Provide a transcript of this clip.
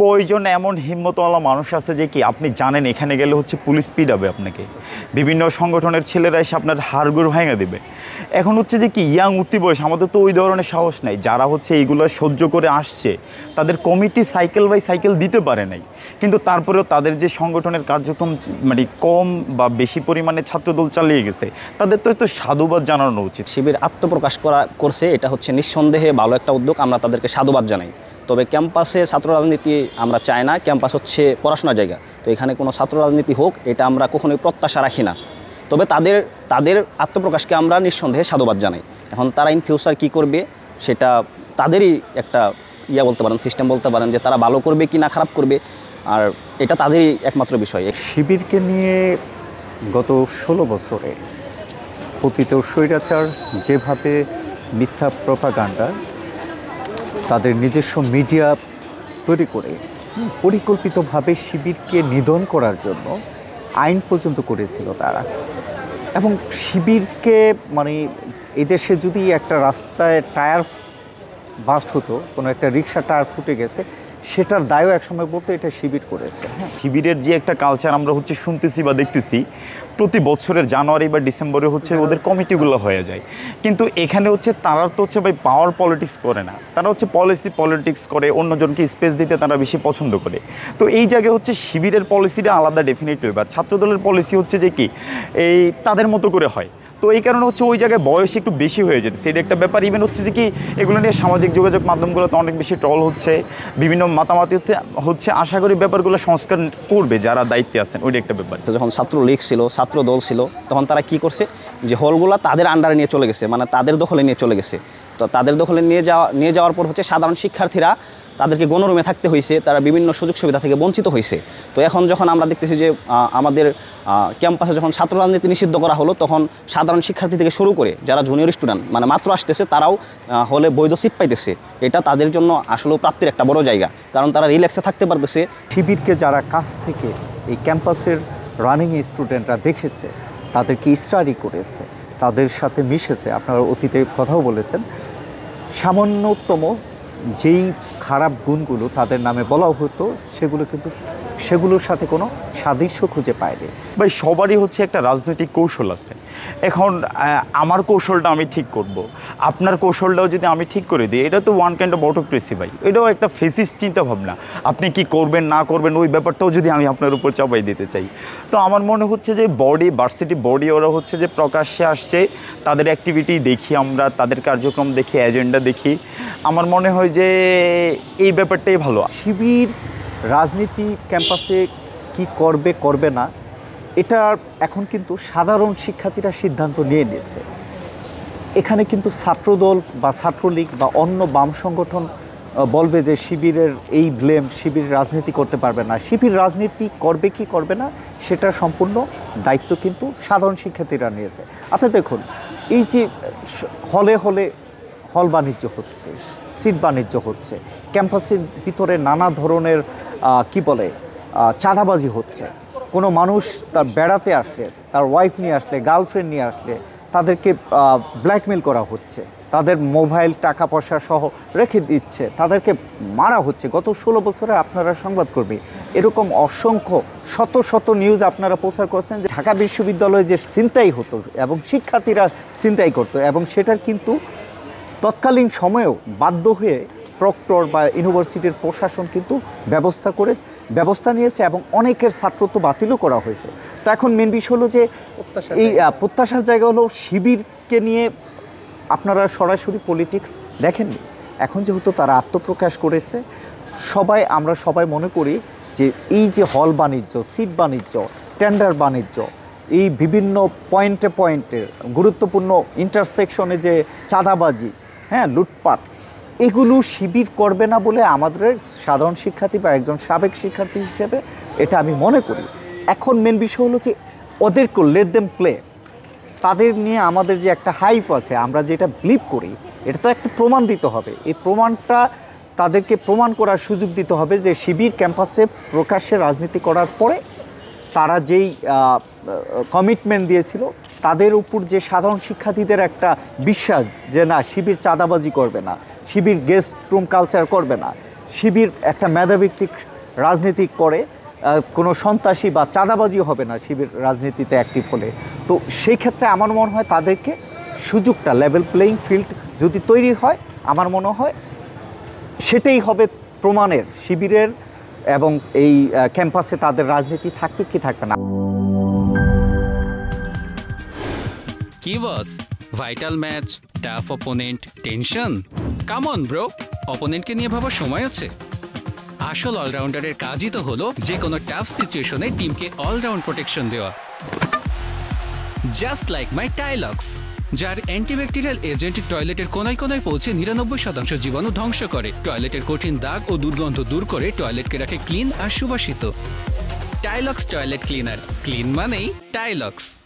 কয়জন এমন হিম্মতওয়ালা মানুষ আছে যে কি আপনি জানেন এখানে গেলে হচ্ছে পুলিশ পিডাবে আপনাকে বিভিন্ন সংগঠনের ছেলেরা এসে আপনার হাড়গুড় ভাঙা দেবে এখন হচ্ছে যে কি ইয়াং উঠতি বয়স আমাদের তো ওই ধরনের সাহস নাই যারা হচ্ছে এইগুলো সহ্য করে আসছে তাদের কমিটি সাইকেল বাই সাইকেল দিতে পারে নাই কিন্তু তারপরেও তাদের যে সংগঠনের কার্যক্রম মানে কম বা বেশি পরিমাণে ছাত্রদল চালিয়ে গেছে তাদের তো একটু সাধুবাদ জানানো উচিত শিবির আত্মপ্রকাশ করা করছে এটা হচ্ছে নিঃসন্দেহে ভালো একটা উদ্যোগ আমরা তাদেরকে সাধুবাদ জানাই তবে ক্যাম্পাসে ছাত্র রাজনীতি আমরা চাই না ক্যাম্পাস হচ্ছে পড়াশোনার জায়গা তো এখানে কোনো ছাত্র রাজনীতি হোক এটা আমরা কখনোই প্রত্যাশা রাখি না তবে তাদের তাদের আত্মপ্রকাশকে আমরা নিঃসন্দেহে সাধুবাদ জানাই এখন তারা ইন ফিউচার কী করবে সেটা তাদেরই একটা ইয়া বলতে পারেন সিস্টেম বলতে পারেন যে তারা ভালো করবে কি না খারাপ করবে আর এটা তাদেরই একমাত্র বিষয় শিবিরকে নিয়ে গত ষোলো বছরে অতীত স্বৈরাচার যেভাবে মিথ্যা প্রপাগান্ডা তাদের নিজস্ব মিডিয়া তৈরি করে পরিকল্পিতভাবে শিবিরকে নিধন করার জন্য আইন পর্যন্ত করেছিল তারা এবং শিবিরকে মানে এদেশে যদি একটা রাস্তায় টায়ার বাস্ট হতো কোনো একটা রিক্সা টায়ার ফুটে গেছে সেটার দায়ও একসময় বলতে এটা শিবির করেছে হ্যাঁ শিবিরের যে একটা কালচার আমরা হচ্ছে শুনতেছি বা দেখতেছি প্রতি বছরের জানুয়ারি বা ডিসেম্বরে হচ্ছে হ্যাঁ। ওদের কমিটিগুলো হয়ে যায় কিন্তু এখানে হচ্ছে তারা তো হচ্ছে ভাই পাওয়ার পলিটিক্স করে না তারা হচ্ছে পলিসি পলিটিক্স করে অন্যজনকে স্পেস দিতে তারা বেশি পছন্দ করে তো এই জায়গায় হচ্ছে শিবিরের পলিসিটা আলাদা ডেফিনেটলি এবার ছাত্রদলের পলিসি হচ্ছে যে কি এই তাদের মতো করে হয় তো এই কারণে হচ্ছে ওই জায়গায় বয়স একটু বেশি হয়ে যেত সেটা একটা ব্যাপার ইভেন হচ্ছে যে কি এগুলো নিয়ে সামাজিক যোগাযোগ মাধ্যমগুলোতে অনেক বেশি ট্রল হচ্ছে বিভিন্ন মাতামাতিতে হচ্ছে আশা করি ব্যাপারগুলো সংস্কার করবে যারা দায়িত্বে আছেন ওইটা একটা ব্যাপার যখন ছাত্র লীগ ছিল ছাত্র দল ছিল তখন তারা কি করছে যে হলগুলো তাদের আন্ডারে নিয়ে চলে গেছে মানে তাদের দখলে নিয়ে চলে গেছে তো তাদের দখলে নিয়ে যাওয়া নিয়ে যাওয়ার পর হচ্ছে সাধারণ শিক্ষার্থীরা তাদেরকে গণরুমে থাকতে হয়েছে তারা বিভিন্ন সুযোগ সুবিধা থেকে বঞ্চিত হয়েছে তো এখন যখন আমরা দেখতেছি যে আমাদের ক্যাম্পাসে যখন ছাত্র রাজনীতি নিষিদ্ধ করা হলো তখন সাধারণ শিক্ষার্থী থেকে শুরু করে যারা জুনিয়র স্টুডেন্ট মানে মাত্র আসতেছে তারাও হলে বৈধ সিট পাইতেছে এটা তাদের জন্য আসলে প্রাপ্তির একটা বড় জায়গা কারণ তারা রিল্যাক্সে থাকতে পারতেছে শিবিরকে যারা কাছ থেকে এই ক্যাম্পাসের রানিং স্টুডেন্টরা দেখেছে তাদেরকে স্টাডি করেছে তাদের সাথে মিশেছে আপনারা অতীতে কথাও বলেছেন সামান্যতম যেই খারাপ গুণগুলো তাদের নামে বলা হতো সেগুলো কিন্তু সেগুলোর সাথে কোনো সাদৃশ্য খুঁজে পায়নি ভাই সবারই হচ্ছে একটা রাজনৈতিক কৌশল আছে এখন আমার কৌশলটা আমি ঠিক করব। আপনার কৌশলটাও যদি আমি ঠিক করে দিই এটা তো ওয়ান কাইন্ড অফ অটোক্রেসি ভাই এটাও একটা ফেসিস চিন্তাভাবনা আপনি কি করবেন না করবেন ওই ব্যাপারটাও যদি আমি আপনার উপর চাপাই দিতে চাই তো আমার মনে হচ্ছে যে বডি ভার্সিটি বডি ওরা হচ্ছে যে প্রকাশ্যে আসছে তাদের অ্যাক্টিভিটি দেখি আমরা তাদের কার্যক্রম দেখি এজেন্ডা দেখি আমার মনে হয় যে এই ব্যাপারটাই ভালো শিবির রাজনীতি ক্যাম্পাসে কি করবে করবে না এটা এখন কিন্তু সাধারণ শিক্ষার্থীরা সিদ্ধান্ত নিয়ে নিয়েছে এখানে কিন্তু ছাত্রদল বা ছাত্রলীগ বা অন্য বাম সংগঠন বলবে যে শিবিরের এই ব্লেম শিবির রাজনীতি করতে পারবে না শিবির রাজনীতি করবে কি করবে না সেটা সম্পূর্ণ দায়িত্ব কিন্তু সাধারণ শিক্ষার্থীরা নিয়েছে আপনি দেখুন এই যে হলে হলে হল বাণিজ্য হচ্ছে সিট বাণিজ্য হচ্ছে ক্যাম্পাসের ভিতরে নানা ধরনের কি বলে চাঁদাবাজি হচ্ছে কোনো মানুষ তার বেড়াতে আসলে তার ওয়াইফ নিয়ে আসলে গার্লফ্রেন্ড নিয়ে আসলে তাদেরকে ব্ল্যাকমেল করা হচ্ছে তাদের মোবাইল টাকা পয়সা সহ রেখে দিচ্ছে তাদেরকে মারা হচ্ছে গত ষোলো বছরে আপনারা সংবাদকর্মী এরকম অসংখ্য শত শত নিউজ আপনারা প্রচার করছেন যে ঢাকা বিশ্ববিদ্যালয়ে যে ছিনতাই হতো এবং শিক্ষার্থীরা ছিনতাই করতো এবং সেটার কিন্তু তৎকালীন সময়েও বাধ্য হয়ে প্রক্টর বা ইউনিভার্সিটির প্রশাসন কিন্তু ব্যবস্থা করে ব্যবস্থা নিয়েছে এবং অনেকের ছাত্রত্ব বাতিলও করা হয়েছে তো এখন মেন বিষয় হলো যে এই প্রত্যাশার জায়গা হলো শিবিরকে নিয়ে আপনারা সরাসরি পলিটিক্স দেখেননি এখন যেহেতু তারা আত্মপ্রকাশ করেছে সবাই আমরা সবাই মনে করি যে এই যে হল বাণিজ্য সিট বাণিজ্য টেন্ডার বাণিজ্য এই বিভিন্ন পয়েন্টে পয়েন্টে গুরুত্বপূর্ণ ইন্টারসেকশনে যে চাঁদাবাজি হ্যাঁ লুটপাট এগুলো শিবির করবে না বলে আমাদের সাধারণ শিক্ষার্থী বা একজন সাবেক শিক্ষার্থী হিসেবে এটা আমি মনে করি এখন মেন বিষয় হলো যে ওদেরকে লেট দেম প্লে তাদের নিয়ে আমাদের যে একটা হাইপ আছে আমরা যেটা বিলিভ করি এটা তো একটা প্রমাণ দিতে হবে এই প্রমাণটা তাদেরকে প্রমাণ করার সুযোগ দিতে হবে যে শিবির ক্যাম্পাসে প্রকাশ্যে রাজনীতি করার পরে তারা যেই কমিটমেন্ট দিয়েছিল তাদের উপর যে সাধারণ শিক্ষার্থীদের একটা বিশ্বাস যে না শিবির চাঁদাবাজি করবে না শিবির গেস্ট রুম কালচার করবে না শিবির একটা মেধাভিত্তিক রাজনীতি করে কোনো সন্ত্রাসী বা চাঁদাবাজি হবে না শিবির রাজনীতিতে একটি ফলে তো সেই ক্ষেত্রে আমার মনে হয় তাদেরকে সুযোগটা লেভেল প্লেয়িং ফিল্ড যদি তৈরি হয় আমার মনে হয় সেটাই হবে প্রমাণের শিবিরের এবং এই ক্যাম্পাসে তাদের রাজনীতি থাকবে কি থাকবে না কি boss vital match tough opponent tension come on bro অপোনেন্টকে নিয়ে ভাবার সময় আছে আসল অলরাউন্ডারের কাজই তো হলো যে কোনো টাফ সিচুয়েশনে টিমকে অলরাউন্ড প্রোটেকশন দেওয়া জাস্ট লাইক মাই টাইলক্স যার অ্যান্টিব্যাকটেরিয়াল এজেন্ট টয়লেটের কোনায় কোনায় পৌঁছে নিরানব্বই শতাংশ জীবাণু ধ্বংস করে টয়লেটের কঠিন দাগ ও দুর্গন্ধ দূর করে টয়লেটকে রাখে ক্লিন আর সুবাসিত টাইলক্স টয়লেট ক্লিনার ক্লিন মানেই টাইলক্স